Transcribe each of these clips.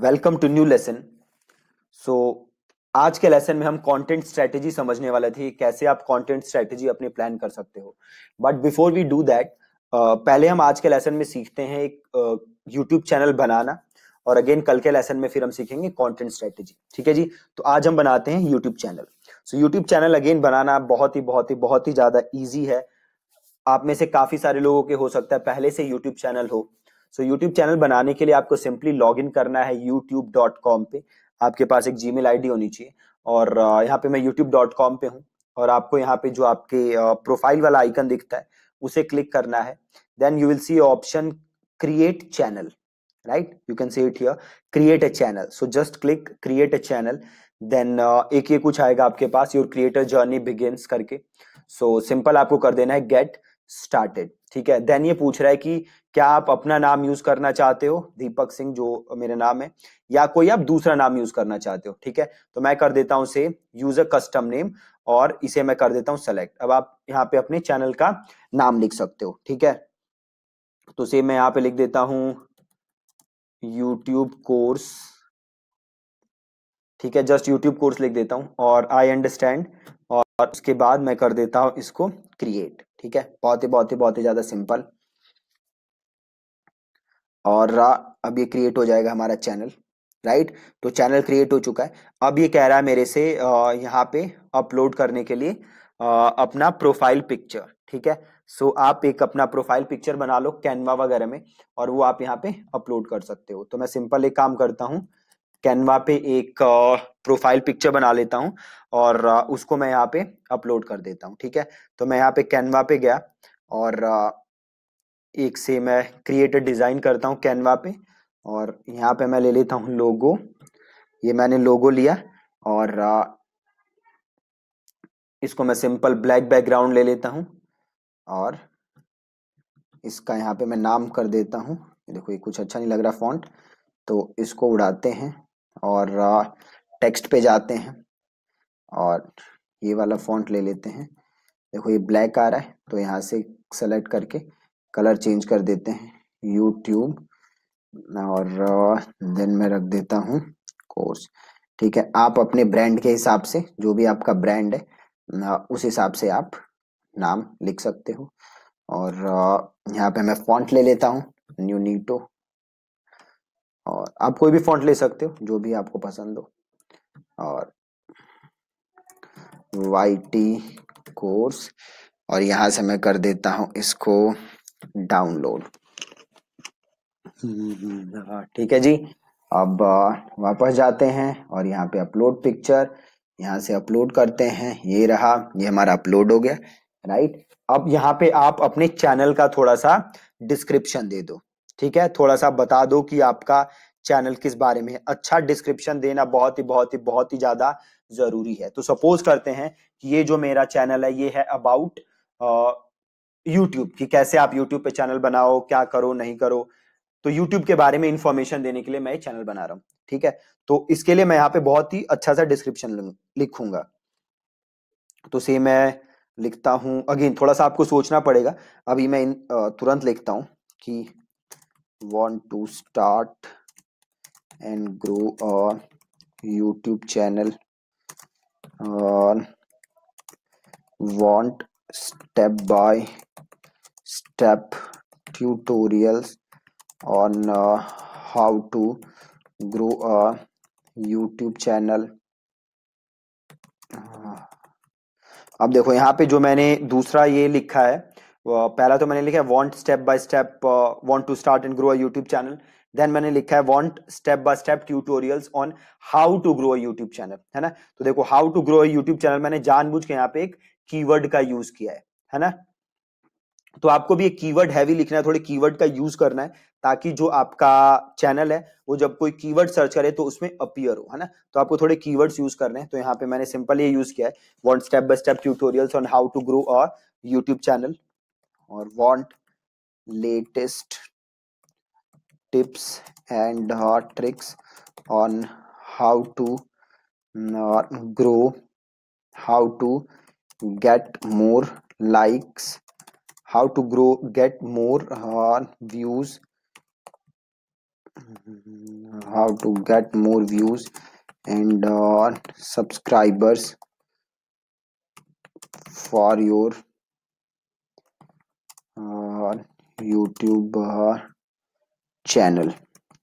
Welcome to new lesson so आज के lesson में हम कंटेंट स्ट्रेटजी समझने वाले थे कैसे आप कंटेंट स्ट्रेटजी अपने प्लान कर सकते हो but before we do that पहले हम आज के लेसन में सीखते हैं एक यूट्यूब uh, चैनल बनाना और अगेन कल के लेसन में फिर हम सीखेंगे कंटेंट स्ट्रेटजी ठीक है जी तो आज हम बनाते हैं YouTube channel so YouTube channel again बनाना बहुत ही बहुत ही बहुत ही ज्यादा ईजी है आप में से काफी सारे लोगों के हो सकता है पहले से यूट्यूब चैनल हो सो यूट्यूब चैनल बनाने के लिए आपको सिंपली लॉग इन करना है यूट्यूब पे आपके पास एक जी डी होनी चाहिए और यहाँ पे मैं कॉम पे हूँ और आपको यहाँ पे जो आपके प्रोफाइल वाला आइकन दिखता है उसे क्लिक करना है then you will see option create channel right you can see it here create a channel so just click create a channel then एक ये कुछ आएगा आपके पास योर क्रिएटर जर्नी बिगेन्स करके सो so, सिंपल आपको कर देना है गेट स्टार्टेड ठीक है देन ये पूछ रहा है कि क्या आप अपना नाम यूज करना चाहते हो दीपक सिंह जो मेरा नाम है या कोई आप दूसरा नाम यूज करना चाहते हो ठीक है तो मैं कर देता हूं से यूज अ कस्टम नेम और इसे मैं कर देता हूं सेलेक्ट अब आप यहाँ पे अपने चैनल का नाम लिख सकते हो ठीक है तो से मैं यहाँ पे लिख देता हूं यूट्यूब कोर्स ठीक है जस्ट यूट्यूब कोर्स लिख देता हूं और आई अंडरस्टैंड और उसके बाद मैं कर देता हूं इसको क्रिएट ठीक है बहुत ही बहुत ही बहुत ही ज़्यादा सिंपल और रा अब ये क्रिएट हो जाएगा हमारा चैनल राइट तो चैनल क्रिएट हो चुका है अब ये कह रहा है मेरे से यहाँ पे अपलोड करने के लिए अपना प्रोफाइल पिक्चर ठीक है सो so, आप एक अपना प्रोफाइल पिक्चर बना लो कैनवा वगैरह में और वो आप यहाँ पे अपलोड कर सकते हो तो मैं सिंपल एक काम करता हूँ कैनवा पे एक प्रोफाइल पिक्चर बना लेता हूँ और उसको मैं यहाँ पे अपलोड कर देता हूँ ठीक है तो मैं यहाँ पे कैनवा पे गया और एक से मैं क्रिएटेड डिज़ाइन करता हूँ कैनवा पे और यहाँ पे मैं ले लेता हूँ लोगो ये मैंने लोगो लिया और इसको मैं सिंपल ब्लैक बैकग्राउंड ले लेता हूँ और इसका यहाँ पे मैं नाम कर देता हूँ देखो ये कुछ अच्छा नहीं लग रहा फॉन्ट तो इसको उड़ाते हैं और टेक्स्ट पे जाते हैं और ये वाला फॉन्ट ले लेते हैं देखो ये ब्लैक आ रहा है तो यहाँ से सेलेक्ट करके कलर चेंज कर देते हैं यूट्यूब और देन uh, मैं रख देता हूँ कोर्स ठीक है आप अपने ब्रांड के हिसाब से जो भी आपका ब्रांड है उस हिसाब से आप नाम लिख सकते हो और uh, यहाँ पे मैं फॉन्ट ले लेता हूँ न्यू नीटो और आप कोई भी फॉन्ट ले सकते हो जो भी आपको पसंद हो और वाई टी कोर्स और यहां से मैं कर देता हूं इसको डाउनलोड ठीक है जी अब वापस जाते हैं और यहाँ पे अपलोड पिक्चर यहाँ से अपलोड करते हैं ये रहा ये हमारा अपलोड हो गया राइट अब यहाँ पे आप अपने चैनल का थोड़ा सा डिस्क्रिप्शन दे दो ठीक है थोड़ा सा बता दो कि आपका चैनल किस बारे में है अच्छा डिस्क्रिप्शन देना बहुत ही बहुत ही बहुत ही ज्यादा जरूरी है तो सपोज करते हैं कि ये जो मेरा चैनल है ये है अबाउट यूट्यूब कि कैसे आप यूट्यूब पे चैनल बनाओ क्या करो नहीं करो तो यूट्यूब के बारे में इंफॉर्मेशन देने के लिए मैं चैनल बना रहा हूँ ठीक है तो इसके लिए मैं यहाँ पे बहुत ही अच्छा सा डिस्क्रिप्शन लिखूंगा तो सेम मैं लिखता हूं अगेन थोड़ा सा आपको सोचना पड़ेगा अभी मैं तुरंत लिखता हूँ कि want to start and grow our youtube channel or want step by step tutorials on uh, how to grow a youtube channel अब देखो यहाँ पे जो मैंने दूसरा ये लिखा है पहला तो मैंने लिखा है want step by step want to start and grow a YouTube channel then मैंने लिखा है want step by step tutorials on how to grow YouTube channel है ना तो देखो how to grow YouTube channel मैंने जानबूझ के यहाँ पे एक कीवर्ड का यूज किया है है ना तो आपको भी एक कीवर्ड हैवी लिखना है थोड़े कीवर्ड का यूज करना है ताकि जो आपका चैनल है वो जब कोई कीवर्ड सर्च करे तो उसमें अपियर हो है ना तो आपको थोड़े कीवर्ड्स यूज करने हैं तो यहाँ पे मैंने सिंपल ये यूज किया है want step by step tutorials on how to grow our YouTube channel और want latest tips and hot tricks on how to mm, uh, grow how to get more likes how to grow get more uh, views mm, how to get more views and uh, subscribers for your uh, youtube uh, Channel,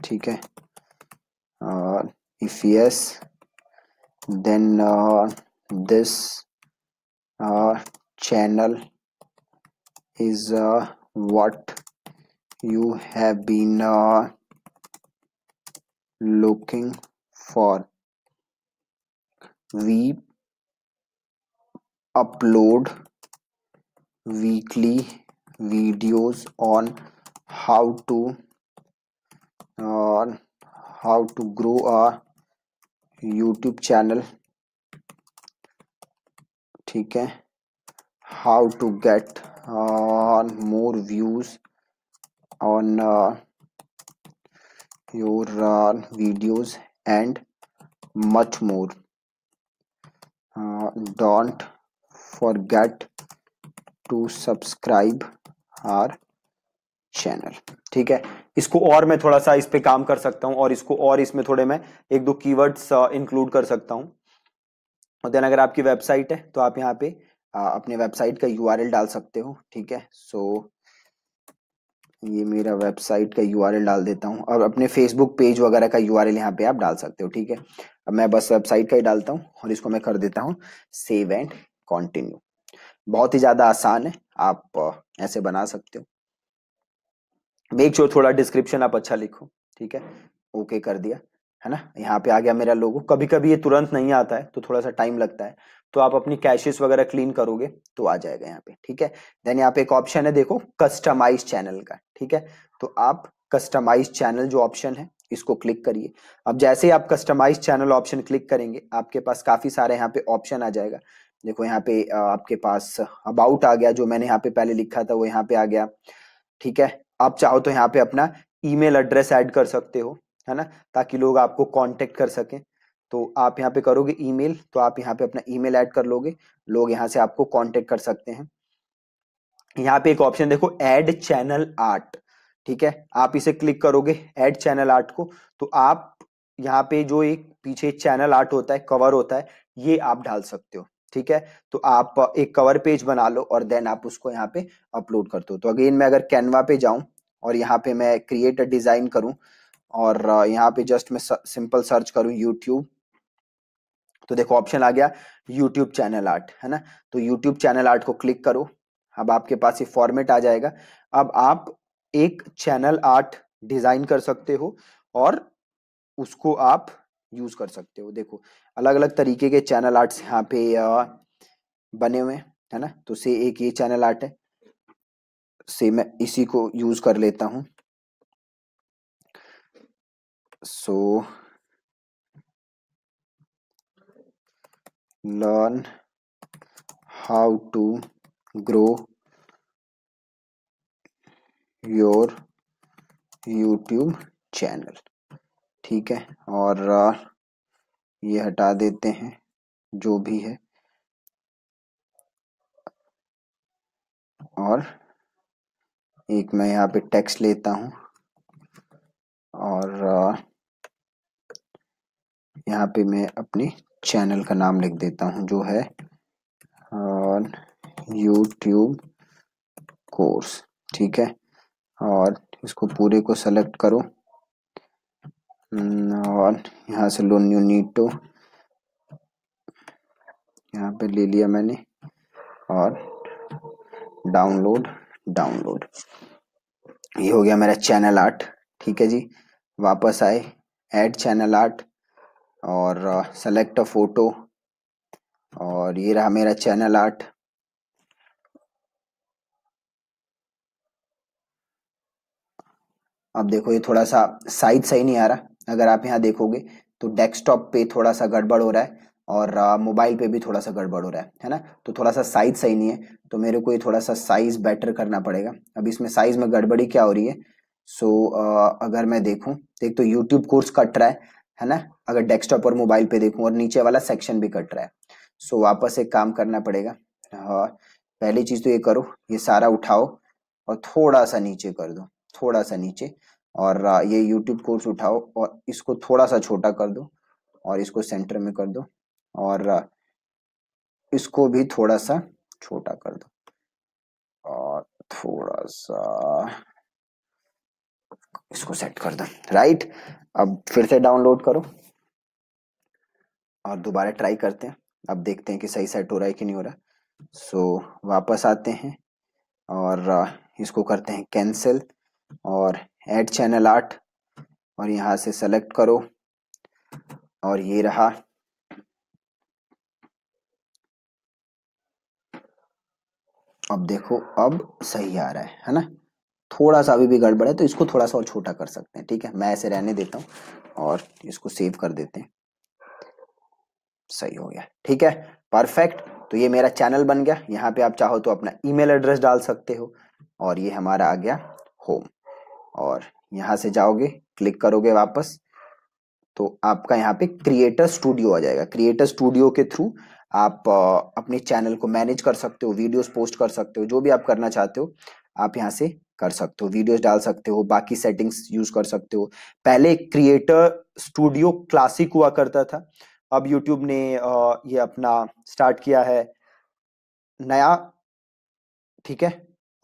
okay. है if yes then uh, this uh, channel is uh, what you have been looking for we upload weekly videos on how to on how to grow a YouTube channel ठीक है how to get uh, more views on uh, your uh, videos and much more uh, don't forget to subscribe our channel ठीक है इसको और मैं थोड़ा सा इस पे काम कर सकता हूँ और इसको और इसमें थोड़े मैं एक दो कीवर्ड्स इंक्लूड uh, कर सकता हूँ और देन अगर आपकी वेबसाइट है तो आप यहाँ पे uh, अपने वेबसाइट का यू डाल सकते हो ठीक है सो ये मेरा वेबसाइट का यू डाल देता हूँ और अपने फेसबुक पेज वगैरह का यू आर यहाँ पे आप डाल सकते हो ठीक है अब मैं बस वेबसाइट का ही डालता हूँ और इसको मैं कर देता हूँ सेव एंड कॉन्टिन्यू बहुत ही ज़्यादा आसान है आप uh, ऐसे बना सकते हो मेक श्योर थोड़ा डिस्क्रिप्शन आप अच्छा लिखो ठीक है ओके कर दिया है ना यहाँ पे आ गया मेरा लोगो कभी कभी ये तुरंत नहीं आता है तो थोड़ा सा टाइम लगता है तो आप अपनी कैशेस वगैरह क्लीन करोगे तो आ जाएगा यहाँ पे ठीक है देन यहाँ पे एक ऑप्शन है देखो कस्टमाइज चैनल का ठीक है तो आप कस्टमाइज चैनल जो ऑप्शन है इसको क्लिक करिए अब जैसे ही आप कस्टमाइज चैनल ऑप्शन क्लिक करेंगे आपके पास काफी सारे यहाँ पे ऑप्शन आ जाएगा देखो यहाँ पे आपके पास अबाउट आ गया जो मैंने यहाँ पे पहले लिखा था वो यहाँ पे आ गया ठीक है आप चाहो तो यहाँ पे अपना ईमेल एड्रेस ऐड कर सकते हो है ना ताकि लोग आपको कांटेक्ट कर सकें तो आप यहाँ पे करोगे ईमेल तो आप यहाँ पे अपना ईमेल ऐड कर लोगे लोग यहाँ से आपको कांटेक्ट कर सकते हैं यहाँ पे एक ऑप्शन देखो एड चैनल आर्ट ठीक है आप इसे क्लिक करोगे एड चैनल आर्ट को तो आप यहाँ पे जो एक पीछे चैनल आर्ट होता है कवर होता है ये आप डाल सकते हो ठीक है तो आप एक कवर पेज बना लो और देन आप उसको यहाँ पे अपलोड करते हो तो अगेन मैं अगर कैनवा पे जाऊं और यहाँ पे मैं क्रिएट अ डिज़ाइन करूँ और uh, यहाँ पे जस्ट मैं सिंपल सर्च करूँ यूट्यूब तो देखो ऑप्शन आ गया यूट्यूब चैनल आर्ट है ना तो यूट्यूब चैनल आर्ट को क्लिक करो अब आपके पास ये फॉर्मेट आ जाएगा अब आप एक चैनल आर्ट डिज़ाइन कर सकते हो और उसको आप यूज़ कर सकते हो देखो अलग अलग तरीके के चैनल आर्ट्स यहाँ पे uh, बने हुए हैं है ना तो से एक ये चैनल आर्ट है से मैं इसी को यूज कर लेता हूं so learn how to grow your YouTube channel ठीक है और uh, ये हटा देते हैं जो भी है और एक मैं यहाँ पे टेक्स्ट लेता हूँ और यहाँ पे मैं अपने चैनल का नाम लिख देता हूँ जो है यूट्यूब कोर्स ठीक है और इसको पूरे को सेलेक्ट करो और यहाँ से लोन यू नीड टू यहाँ पे ले लिया मैंने और डाउनलोड डाउनलोड ये हो गया मेरा चैनल आर्ट ठीक है जी वापस आए ऐड चैनल आर्ट और सेलेक्ट अ फोटो और ये रहा मेरा चैनल आर्ट अब देखो ये थोड़ा सा साइज सही नहीं आ रहा अगर आप यहाँ देखोगे तो डेस्कटॉप पे थोड़ा सा गड़बड़ हो रहा है और मोबाइल पे भी थोड़ा सा गड़बड़ हो रहा है है ना तो थोड़ा सा साइज़ सही नहीं है तो मेरे को ये थोड़ा सा साइज़ बेटर करना पड़ेगा अब इसमें साइज़ में गड़बड़ी क्या हो रही है सो so, अगर मैं देखूँ देख तो यूट्यूब कोर्स कट रहा है है ना अगर डेस्कटॉप और मोबाइल पे देखूँ और नीचे वाला सेक्शन भी कट रहा है सो so, वापस एक काम करना पड़ेगा पहली चीज़ तो ये करो ये सारा उठाओ और थोड़ा सा नीचे कर दो थोड़ा सा नीचे और ये यूट्यूब कोर्स उठाओ और इसको थोड़ा सा छोटा कर दो और इसको सेंटर में कर दो और इसको भी थोड़ा सा छोटा कर दो और थोड़ा सा इसको सेट कर दो राइट अब फिर से डाउनलोड करो और दोबारा ट्राई करते हैं अब देखते हैं कि सही सेट हो रहा है कि नहीं हो रहा सो so, वापस आते हैं और इसको करते हैं कैंसिल और ऐड चैनल आर्ट और यहाँ से सेलेक्ट करो और ये रहा अब देखो अब सही आ रहा है है ना थोड़ा सा अभी भी गड़बड़ है तो इसको थोड़ा सा और छोटा कर सकते हैं ठीक है मैं ऐसे रहने देता हूँ और इसको सेव कर देते हैं सही हो गया ठीक है परफेक्ट तो ये मेरा चैनल बन गया यहाँ पे आप चाहो तो अपना ईमेल एड्रेस डाल सकते हो और ये हमारा आ गया होम और यहाँ से जाओगे क्लिक करोगे वापस तो आपका यहाँ पे क्रिएटर स्टूडियो आ जाएगा क्रिएटर स्टूडियो के थ्रू आप अपने चैनल को मैनेज कर सकते हो वीडियोस पोस्ट कर सकते हो जो भी आप करना चाहते हो आप यहाँ से कर सकते हो वीडियोस डाल सकते हो बाकी सेटिंग्स यूज कर सकते हो पहले क्रिएटर स्टूडियो क्लासिक हुआ करता था अब यूट्यूब ने ये अपना स्टार्ट किया है नया ठीक है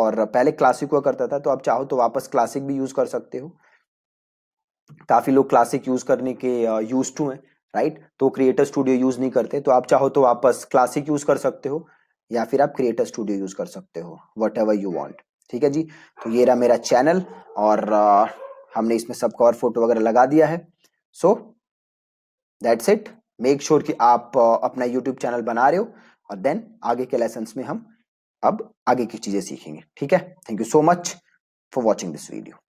और पहले क्लासिक हुआ करता था तो आप चाहो तो वापस क्लासिक भी यूज कर सकते हो काफी लोग क्लासिक यूज करने के यूज टू हैं राइट right? तो क्रिएटर स्टूडियो यूज नहीं करते तो आप चाहो तो वापस क्लासिक यूज कर सकते हो या फिर आप क्रिएटर स्टूडियो यूज कर सकते हो वट एवर यू वॉन्ट ठीक है जी तो ये रहा मेरा चैनल और हमने इसमें सब कवर फोटो वगैरह लगा दिया है so that's it make sure कि आप अपना यूट्यूब चैनल बना रहे हो और देन आगे के लेसन में हम अब आगे की चीजें सीखेंगे ठीक है thank you so much for watching this video